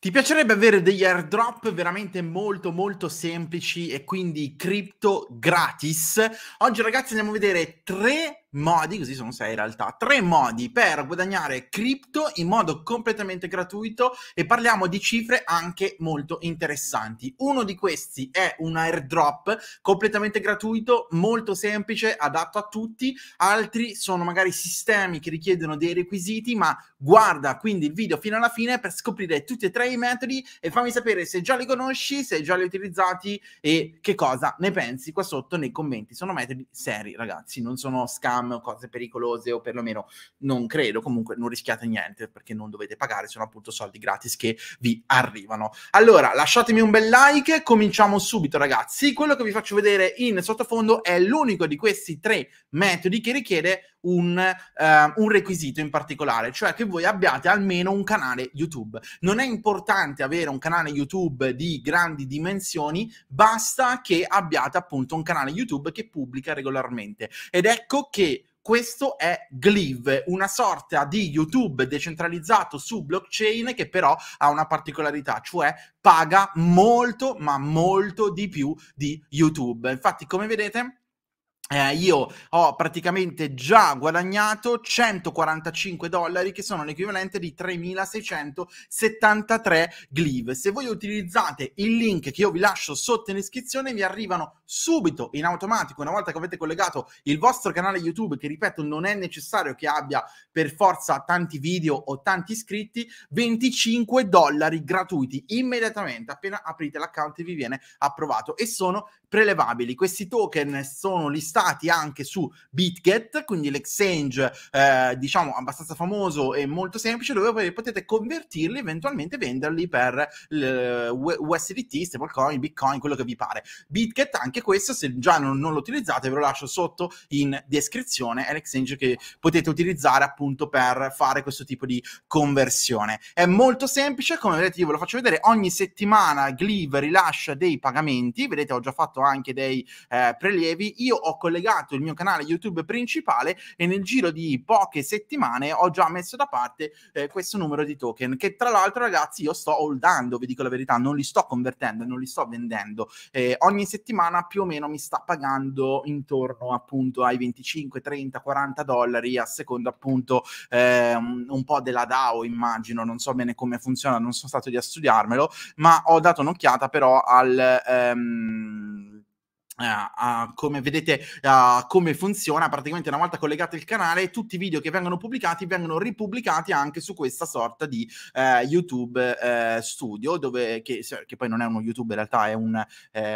Ti piacerebbe avere degli airdrop veramente molto molto semplici e quindi cripto gratis? Oggi ragazzi andiamo a vedere tre modi, così sono sei in realtà, tre modi per guadagnare cripto in modo completamente gratuito e parliamo di cifre anche molto interessanti. Uno di questi è un airdrop completamente gratuito, molto semplice, adatto a tutti, altri sono magari sistemi che richiedono dei requisiti, ma Guarda quindi il video fino alla fine per scoprire tutti e tre i metodi e fammi sapere se già li conosci, se già li hai utilizzati e che cosa ne pensi qua sotto nei commenti. Sono metodi seri, ragazzi, non sono scam o cose pericolose o perlomeno non credo. Comunque non rischiate niente perché non dovete pagare, sono appunto soldi gratis che vi arrivano. Allora, lasciatemi un bel like, cominciamo subito, ragazzi. Quello che vi faccio vedere in sottofondo è l'unico di questi tre metodi che richiede un, eh, un requisito in particolare, cioè che voi abbiate almeno un canale YouTube. Non è importante avere un canale YouTube di grandi dimensioni, basta che abbiate appunto un canale YouTube che pubblica regolarmente. Ed ecco che questo è Glive, una sorta di YouTube decentralizzato su blockchain che però ha una particolarità, cioè paga molto ma molto di più di YouTube. Infatti, come vedete, eh, io ho praticamente già guadagnato 145 dollari che sono l'equivalente di 3.673 gliv. Se voi utilizzate il link che io vi lascio sotto in iscrizione, vi arrivano subito in automatico una volta che avete collegato il vostro canale YouTube che ripeto non è necessario che abbia per forza tanti video o tanti iscritti, 25 dollari gratuiti immediatamente appena aprite l'account e vi viene approvato e sono prelevabili. Questi token sono listati portati anche su BitGet, quindi l'exchange eh, diciamo abbastanza famoso e molto semplice dove potete convertirli eventualmente venderli per eh, USDT, stablecoin, Bitcoin, quello che vi pare. BitGet anche questo, se già non, non lo utilizzate ve lo lascio sotto in descrizione, è l'exchange che potete utilizzare appunto per fare questo tipo di conversione. È molto semplice, come vedete io ve lo faccio vedere, ogni settimana Gleave rilascia dei pagamenti, vedete ho già fatto anche dei eh, prelievi, io ho collegato collegato il mio canale YouTube principale e nel giro di poche settimane ho già messo da parte eh, questo numero di token che tra l'altro ragazzi io sto holdando, vi dico la verità, non li sto convertendo, non li sto vendendo. Eh, ogni settimana più o meno mi sta pagando intorno appunto ai 25, 30, 40 dollari a seconda appunto eh, un po' della DAO immagino, non so bene come funziona, non sono stato di a studiarmelo, ma ho dato un'occhiata però al... Ehm, Uh, uh, come vedete uh, come funziona praticamente una volta collegato il canale tutti i video che vengono pubblicati vengono ripubblicati anche su questa sorta di eh, YouTube Studio dove che, che, poi non è uno YouTube in realtà è un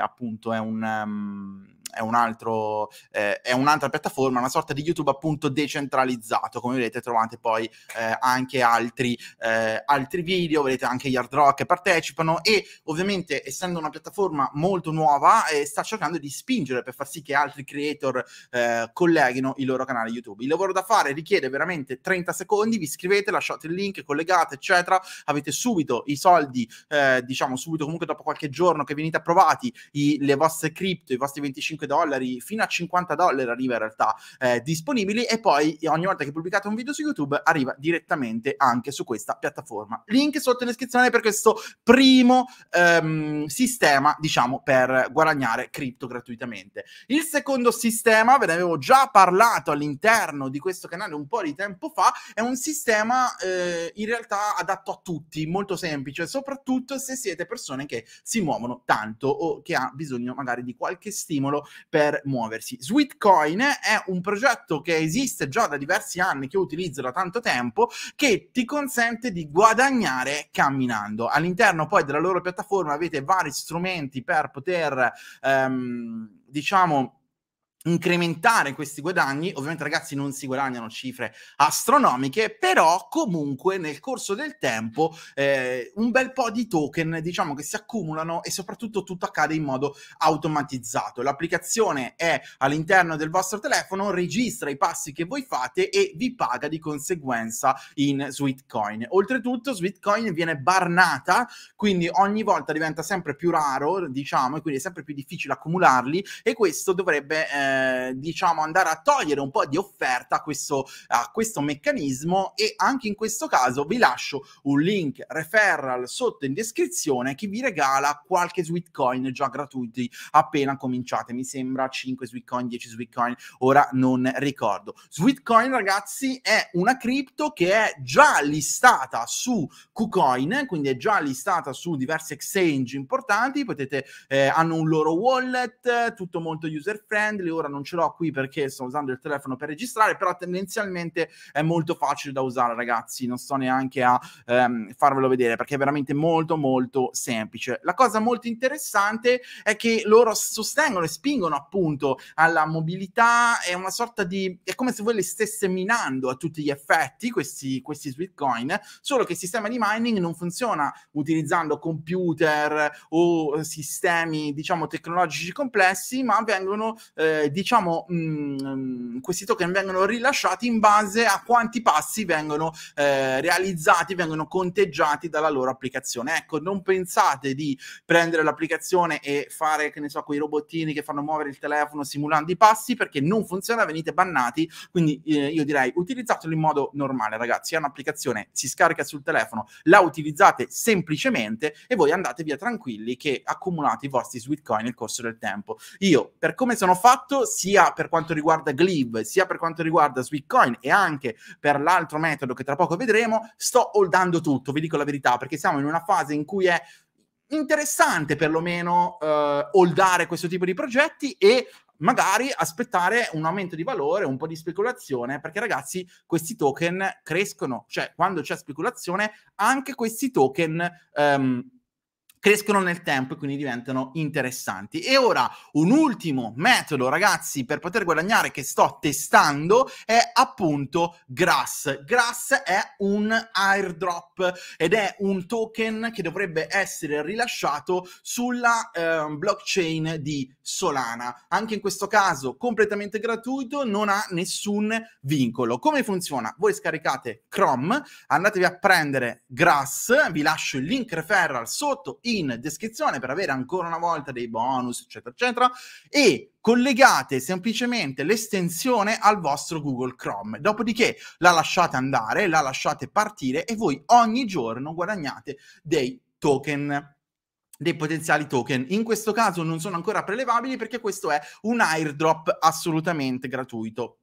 appunto è un um, è, un altro, eh, è un'altra piattaforma, una sorta di YouTube appunto decentralizzato. Come vedete trovate poi eh, anche altri, eh, altri video, vedete anche gli hard rock che partecipano e ovviamente essendo una piattaforma molto nuova eh, sta cercando di spingere per far sì che altri creator eh, colleghino i loro canali YouTube. Il lavoro da fare richiede veramente 30 secondi, vi iscrivete, lasciate il link, collegate, eccetera, avete subito i soldi, eh, diciamo subito comunque dopo qualche giorno che venite approvati, i, le vostre cripto, i vostri 25 25 dollari fino a 50 dollari arriva in realtà eh, disponibili e poi ogni volta che pubblicate un video su YouTube arriva direttamente anche su questa piattaforma. Link sotto in descrizione per questo primo ehm, sistema, diciamo, per guadagnare cripto gratuitamente. Il secondo sistema, ve ne avevo già parlato all'interno di questo canale un po' di tempo fa, è un sistema eh, in realtà adatto a tutti, molto semplice, soprattutto se siete persone che si muovono tanto o che ha bisogno magari di qualche stimolo per muoversi. Sweetcoin è un progetto che esiste già da diversi anni, che utilizzo da tanto tempo, che ti consente di guadagnare camminando. All'interno poi della loro piattaforma avete vari strumenti per poter, ehm, diciamo, incrementare questi guadagni. Ovviamente, ragazzi, non si guadagnano cifre astronomiche, però comunque nel corso del tempo eh, un bel po' di token diciamo che si accumulano e soprattutto tutto accade in modo automatizzato. L'applicazione è all'interno del vostro telefono, registra i passi che voi fate e vi paga di conseguenza in Sweetcoin. Oltretutto, Sweetcoin viene barnata, quindi ogni volta diventa sempre più raro, diciamo, e quindi è sempre più difficile accumularli e questo dovrebbe eh, eh, diciamo andare a togliere un po' di offerta a questo, a questo meccanismo e anche in questo caso vi lascio un link referral sotto in descrizione che vi regala qualche sweetcoin già gratuiti appena cominciate mi sembra 5 sweetcoin 10 sweetcoin ora non ricordo sweetcoin ragazzi è una cripto che è già listata su KuCoin quindi è già listata su diversi exchange importanti potete eh, hanno un loro wallet tutto molto user friendly ora non ce l'ho qui perché sto usando il telefono per registrare, però tendenzialmente è molto facile da usare ragazzi, non sto neanche a ehm, farvelo vedere perché è veramente molto molto semplice. La cosa molto interessante è che loro sostengono e spingono appunto alla mobilità, è una sorta di... è come se voi le stesse minando a tutti gli effetti questi, questi sweetcoin, solo che il sistema di mining non funziona utilizzando computer o sistemi diciamo tecnologici complessi, ma vengono eh, diciamo, mh, mm, questi token vengono rilasciati in base a quanti passi vengono eh, realizzati, vengono conteggiati dalla loro applicazione. Ecco, non pensate di prendere l'applicazione e fare, che ne so, quei robottini che fanno muovere il telefono simulando i passi perché non funziona, venite bannati. Quindi eh, io direi utilizzatelo in modo normale, ragazzi. È un'applicazione, si scarica sul telefono, la utilizzate semplicemente e voi andate via tranquilli che accumulate i vostri sweet coin nel corso del tempo. Io, per come sono fatto, sia per quanto riguarda Glib, sia per quanto riguarda Sweetcoin e anche per l'altro metodo che tra poco vedremo, sto holdando tutto, vi dico la verità, perché siamo in una fase in cui è interessante perlomeno eh, holdare questo tipo di progetti e magari aspettare un aumento di valore, un po' di speculazione, perché ragazzi questi token crescono, cioè quando c'è speculazione anche questi token... Ehm, crescono nel tempo e quindi diventano interessanti. E ora un ultimo metodo, ragazzi, per poter guadagnare che sto testando è appunto Grass. Grass è un airdrop ed è un token che dovrebbe essere rilasciato sulla eh, blockchain di Solana. Anche in questo caso completamente gratuito, non ha nessun vincolo. Come funziona? Voi scaricate Chrome, andatevi a prendere Grass, vi lascio il link referral sotto i in descrizione per avere ancora una volta dei bonus, eccetera, eccetera, e collegate semplicemente l'estensione al vostro Google Chrome. Dopodiché la lasciate andare, la lasciate partire e voi ogni giorno guadagnate dei token dei potenziali token. In questo caso non sono ancora prelevabili perché questo è un airdrop assolutamente gratuito.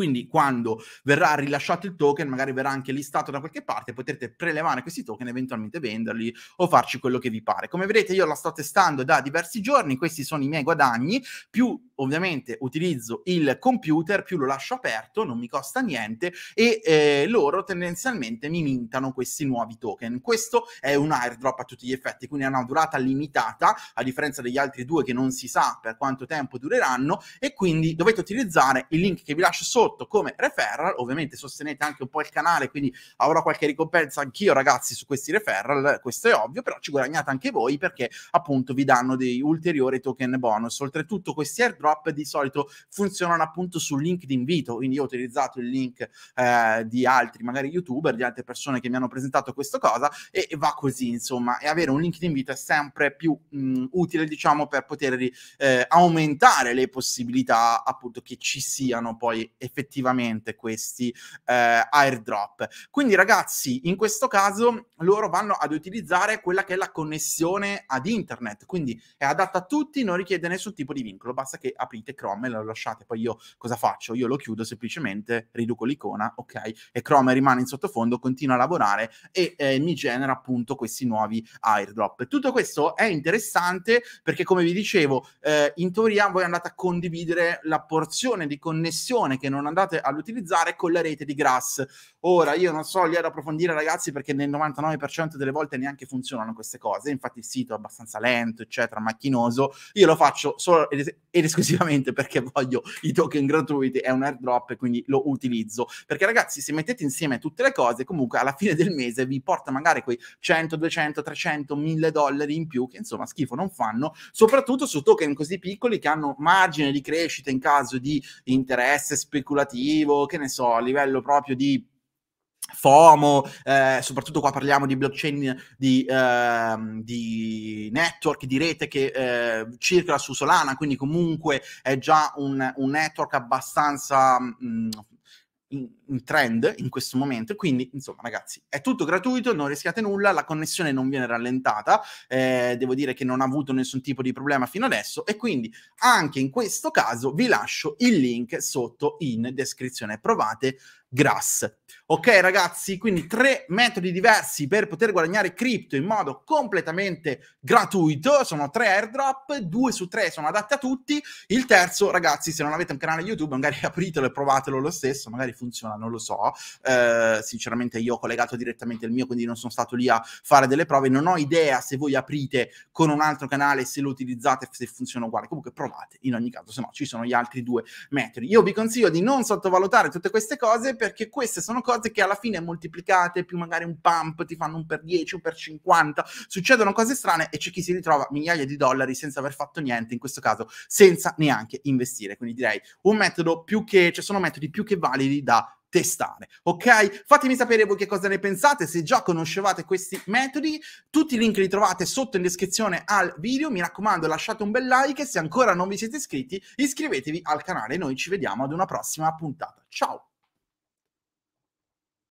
Quindi quando verrà rilasciato il token, magari verrà anche listato da qualche parte, potrete prelevare questi token e eventualmente venderli o farci quello che vi pare. Come vedete io la sto testando da diversi giorni, questi sono i miei guadagni, più ovviamente utilizzo il computer, più lo lascio aperto, non mi costa niente e eh, loro tendenzialmente mi mintano questi nuovi token. Questo è un airdrop a tutti gli effetti, quindi ha una durata limitata, a differenza degli altri due che non si sa per quanto tempo dureranno e quindi dovete utilizzare il link che vi lascio sotto prodotto come referral, ovviamente sostenete anche un po' il canale, quindi avrò qualche ricompensa anch'io ragazzi su questi referral, questo è ovvio, però ci guadagnate anche voi perché appunto vi danno dei ulteriori token bonus. Oltretutto questi airdrop di solito funzionano appunto sul link di invito, quindi io ho utilizzato il link eh, di altri magari youtuber, di altre persone che mi hanno presentato questa cosa e, e va così insomma e avere un link di invito è sempre più mh, utile diciamo per poter eh, aumentare le possibilità appunto che ci siano poi effettivamente rispettivamente questi eh, airdrop. Quindi ragazzi, in questo caso loro vanno ad utilizzare quella che è la connessione ad internet, quindi è adatta a tutti, non richiede nessun tipo di vincolo, basta che aprite Chrome e lo lasciate. Poi io cosa faccio? Io lo chiudo semplicemente, riduco l'icona, ok, e Chrome rimane in sottofondo, continua a lavorare e eh, mi genera appunto questi nuovi airdrop. Tutto questo è interessante perché come vi dicevo, eh, in teoria voi andate a condividere la porzione di connessione che non non andate ad utilizzare con la rete di grass. Ora, io non so lì ad approfondire, ragazzi, perché nel 99% delle volte neanche funzionano queste cose. Infatti, il sito è abbastanza lento, eccetera, macchinoso. Io lo faccio solo ed, ed esclusivamente perché voglio i token gratuiti, è un airdrop, e quindi lo utilizzo. Perché, ragazzi, se mettete insieme tutte le cose, comunque alla fine del mese vi porta magari quei 100, 200, 300, 1000 dollari in più, che insomma schifo non fanno, soprattutto su token così piccoli che hanno margine di crescita in caso di interesse, speculazione speculativo, che ne so, a livello proprio di FOMO, eh, soprattutto qua parliamo di blockchain di, eh, di network, di rete che eh, circola su Solana, quindi comunque è già un, un network abbastanza mh, mm, in, in trend in questo momento. Quindi, insomma, ragazzi, è tutto gratuito, non rischiate nulla, la connessione non viene rallentata. Eh, devo dire che non ha avuto nessun tipo di problema fino adesso. E quindi, anche in questo caso, vi lascio il link sotto in descrizione. Provate grass. Ok ragazzi, quindi tre metodi diversi per poter guadagnare cripto in modo completamente gratuito, sono tre airdrop, due su tre sono adatti a tutti, il terzo ragazzi se non avete un canale YouTube magari apritelo e provatelo lo stesso, magari funziona, non lo so. Eh, sinceramente io ho collegato direttamente il mio, quindi non sono stato lì a fare delle prove, non ho idea se voi aprite con un altro canale, se lo utilizzate, se funziona uguale. Comunque provate, in ogni caso, se no ci sono gli altri due metodi. Io vi consiglio di non sottovalutare tutte queste cose perché queste sono cose che alla fine moltiplicate più magari un pump ti fanno un per 10, o per 50, succedono cose strane e c'è chi si ritrova migliaia di dollari senza aver fatto niente, in questo caso senza neanche investire. Quindi direi un metodo più che, ci cioè sono metodi più che validi da da testare, ok? Fatemi sapere voi che cosa ne pensate, se già conoscevate questi metodi, tutti i link li trovate sotto in descrizione al video, mi raccomando lasciate un bel like e se ancora non vi siete iscritti iscrivetevi al canale, noi ci vediamo ad una prossima puntata, ciao!